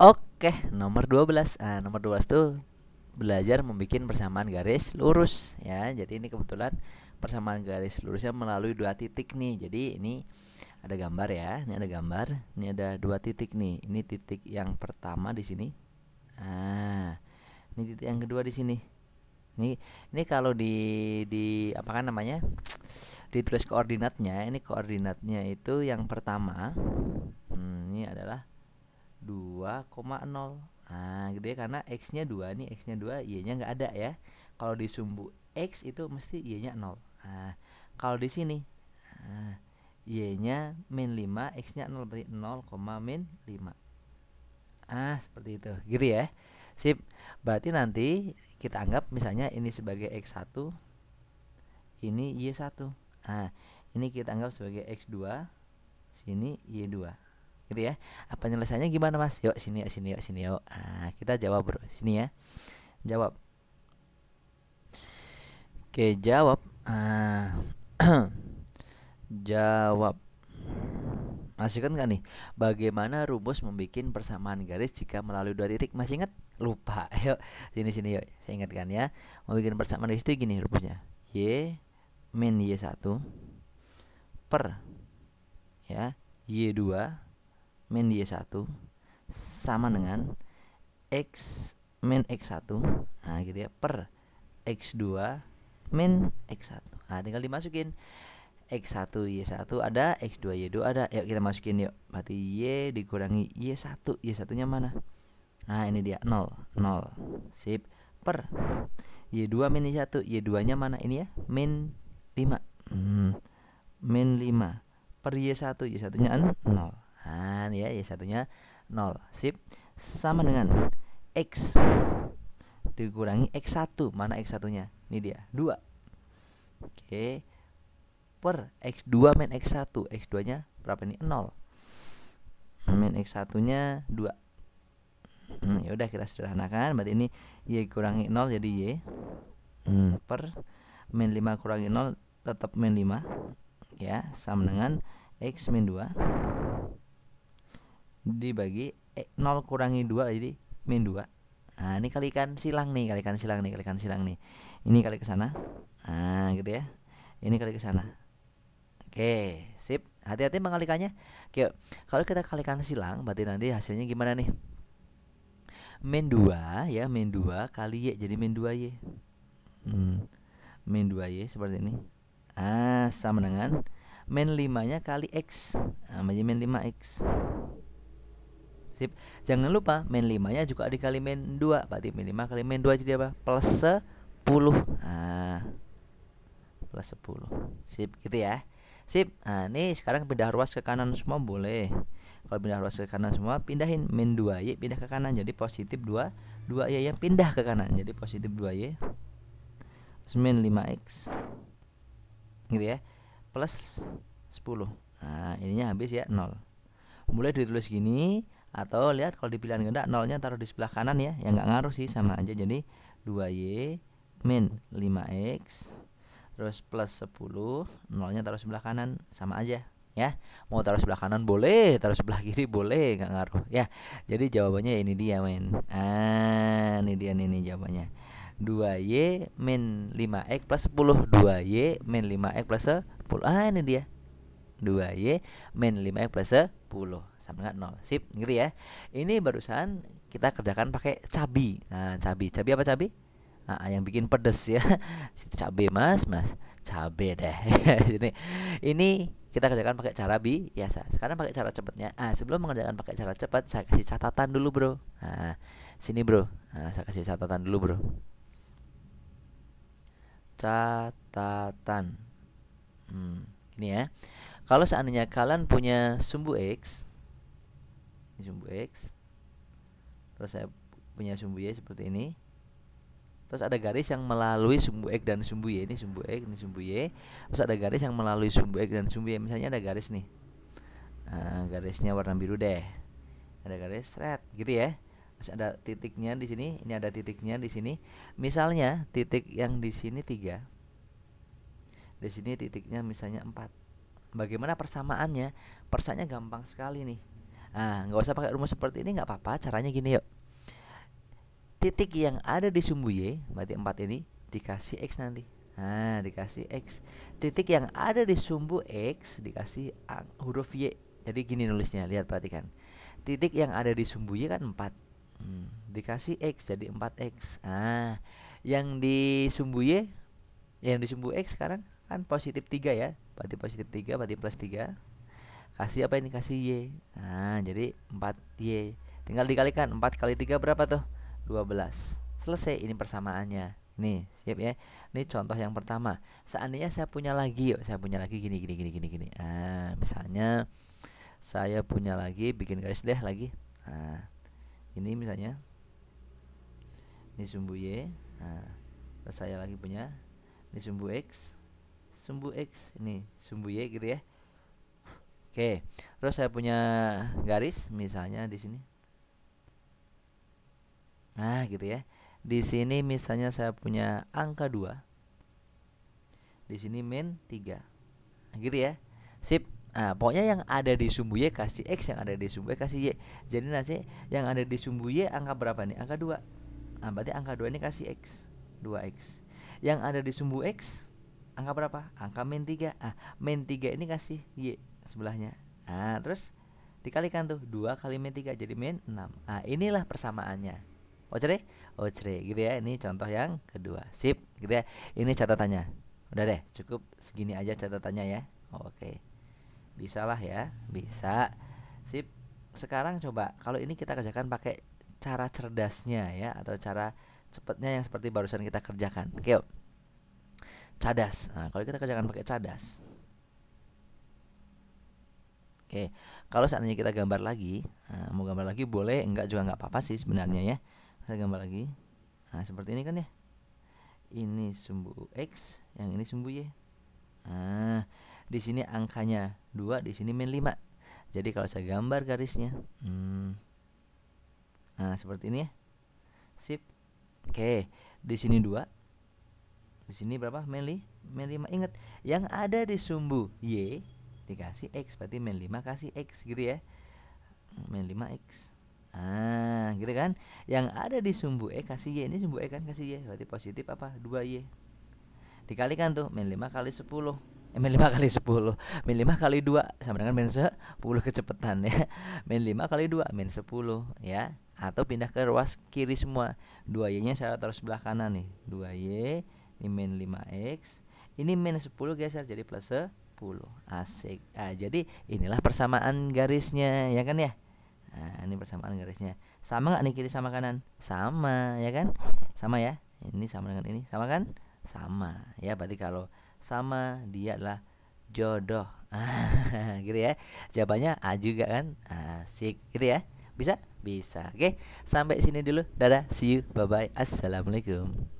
Oke, nomor 12. Nah, nomor 12 tuh belajar membuat persamaan garis lurus ya. Jadi ini kebetulan persamaan garis lurusnya melalui dua titik nih. Jadi ini ada gambar ya. Ini ada gambar, ini ada dua titik nih. Ini titik yang pertama di sini. Ah. Ini titik yang kedua di sini. Ini ini kalau di di apa kan namanya? ditulis koordinatnya. Ini koordinatnya itu yang pertama. Hmm, ini adalah 2,0 Nah gitu ya karena X-nya 2 nih X-nya 2 Y-nya nggak ada ya Kalau di sumbu X itu mesti Y-nya 0 Nah kalau di sini nah, Y-nya min 5 X-nya 0 berarti 0, min 5 Ah seperti itu gitu ya Sip berarti nanti kita anggap misalnya ini sebagai X1 Ini Y1 Nah ini kita anggap sebagai X2 Sini Y2 gitu ya apa penyelesaiannya gimana mas yuk sini yuk sini yuk sini yuk nah, kita jawab bro sini ya jawab oke jawab ah. jawab masih kan nggak nih bagaimana rumus membuat persamaan garis jika melalui dua titik masih ingat lupa yuk sini sini yuk saya ingatkan ya membuat persamaan garis itu gini rumusnya y min y1 per ya y2 min Y1 e sama hmm. dengan X min X1 nah gitu ya per X2 min X1 nah tinggal dimasukin X1 Y1 ada X2 Y2 ada yuk kita masukin yuk berarti Y dikurangi Y1 Y1 nya mana nah ini dia 0 0 sip per Y2 min Y1 Y2 nya mana ini ya min 5 hmm. min 5 per Y1 Y1 nya 0 Nah, ya, ya satunya 0. Sip. Sama dengan x dikurangi x1. Mana x1-nya? Ini dia, 2. Oke. Per x2 main x1, x2-nya berapa ini? 0. Main x1-nya 2. Hmm, ya udah kita sederhanakan, berarti ini y kurangi 0 jadi y. Hmm, per min 5 kurangi 0 tetap min 5 ya sama dengan x min 2 dibagi eh, 0 kurangi 2 jadi min 2 nah ini kalikan silang nih kalikan silang nih kalikan silang nih ini kali ke sana nah gitu ya ini kali ke sana oke sip hati-hati mengalikannya oke kalau kita kalikan silang berarti nanti hasilnya gimana nih min 2 ya min 2 kali y jadi min 2y hmm. min 2y seperti ini ah sama dengan min 5 nya kali x nah, jadi min 5x sip Jangan lupa main 5-nya juga dikali main 2. Berarti min 5 kali main 2 jadi apa? Plus 10. Nah. Plus 10. Sip, gitu ya. Sip. Nah, ini sekarang pindah ruas ke kanan semua boleh. Kalau pindah ruas ke kanan semua, pindahin min 2y pindah ke kanan jadi positif 2. 2y yang pindah ke kanan jadi positif 2y. Terus min 5x. Gitu ya. Plus 10. Nah, ininya habis ya 0. Mulai ditulis gini, atau lihat kalau di pilihan ganda nolnya taruh di sebelah kanan ya yang nggak ngaruh sih sama aja jadi 2y min 5x terus plus 10 nolnya taruh sebelah kanan sama aja ya mau taruh sebelah kanan boleh taruh sebelah kiri boleh nggak ngaruh ya jadi jawabannya ini dia men ah ini dia nih, nih jawabannya 2y min 5x plus 10 2y min 5x plus 10 ah ini dia 2y min 5x plus 10 sama dengan 0 sip ngerti ya ini barusan kita kerjakan pakai cabi nah cabi cabi apa cabi nah, yang bikin pedes ya cabe mas mas cabe deh ini ini kita kerjakan pakai cara bi biasa sekarang pakai cara cepatnya ah sebelum mengerjakan pakai cara cepat saya kasih catatan dulu bro nah, sini bro nah, saya kasih catatan dulu bro catatan hmm, ini ya kalau seandainya kalian punya sumbu x ini sumbu X terus saya punya sumbu Y seperti ini terus ada garis yang melalui sumbu X dan sumbu Y ini sumbu X ini sumbu Y terus ada garis yang melalui sumbu X dan sumbu Y misalnya ada garis nih nah, garisnya warna biru deh ada garis red gitu ya terus ada titiknya di sini ini ada titiknya di sini misalnya titik yang di sini tiga di sini titiknya misalnya 4 bagaimana persamaannya persanya gampang sekali nih Ah, nggak usah pakai rumus seperti ini nggak apa-apa caranya gini yuk titik yang ada di sumbu y berarti 4 ini dikasih x nanti nah dikasih x titik yang ada di sumbu x dikasih huruf y jadi gini nulisnya lihat perhatikan titik yang ada di sumbu y kan 4 hmm, dikasih x jadi 4x ah yang di sumbu y yang di sumbu x sekarang kan positif 3 ya berarti positif 3 berarti plus 3 kasih apa ini kasih y nah jadi 4 y tinggal dikalikan 4 kali 3 berapa tuh 12 selesai ini persamaannya nih siap ya ini contoh yang pertama seandainya saya punya lagi yuk saya punya lagi gini gini gini gini gini ah misalnya saya punya lagi bikin garis deh lagi nah, ini misalnya ini sumbu y nah, saya lagi punya ini sumbu x sumbu x ini sumbu y gitu ya Oke, terus saya punya garis misalnya di sini. Nah, gitu ya. Di sini misalnya saya punya angka 2. Di sini min 3. Nah, gitu ya. Sip. Nah, pokoknya yang ada di sumbu Y kasih X, yang ada di sumbu Y kasih Y. Jadi nanti yang ada di sumbu Y angka berapa nih? Angka 2. Nah, berarti angka 2 ini kasih X. 2X. Yang ada di sumbu X angka berapa? Angka min 3. Ah, min 3 ini kasih Y sebelahnya nah terus dikalikan tuh 2 kali min 3 jadi min 6 nah inilah persamaannya ocre ocre gitu ya ini contoh yang kedua sip gitu ya ini catatannya udah deh cukup segini aja catatannya ya oke bisalah ya bisa sip sekarang coba kalau ini kita kerjakan pakai cara cerdasnya ya atau cara cepatnya yang seperti barusan kita kerjakan oke yuk. cadas nah kalau kita kerjakan pakai cadas Oke, kalau seandainya kita gambar lagi, nah, mau gambar lagi boleh, enggak juga enggak apa-apa sih sebenarnya ya. Saya gambar lagi. Nah, seperti ini kan ya. Ini sumbu X, yang ini sumbu Y. Nah, di sini angkanya 2, di sini min 5. Jadi kalau saya gambar garisnya, hmm, nah seperti ini ya. Sip. Oke, di sini dua, Di sini berapa? Min 5. Ingat, yang ada di sumbu Y dikasih X berarti min 5 kasih X gitu ya min 5X ah gitu kan yang ada di sumbu E kasih Y ini sumbu E kan kasih Y berarti positif apa 2Y dikalikan tuh min 5 kali 10 eh, min 5 kali 10 min 5 kali 2 sama dengan min 10 kecepatan ya min 5 kali 2 min 10 ya atau pindah ke ruas kiri semua 2Y nya saya taruh sebelah kanan nih 2Y ini min 5X ini min 10 geser jadi plus Asik. nah, jadi inilah persamaan garisnya, ya kan ya? Nah, ini persamaan garisnya. Sama nggak nih kiri sama kanan? Sama, ya kan? Sama ya. Ini sama dengan ini, sama kan? Sama. Ya, berarti kalau sama dia adalah jodoh. gitu ya. Jawabannya A juga kan? Asik, gitu ya. Bisa? Bisa. Oke, sampai sini dulu. Dadah, see you. Bye bye. Assalamualaikum.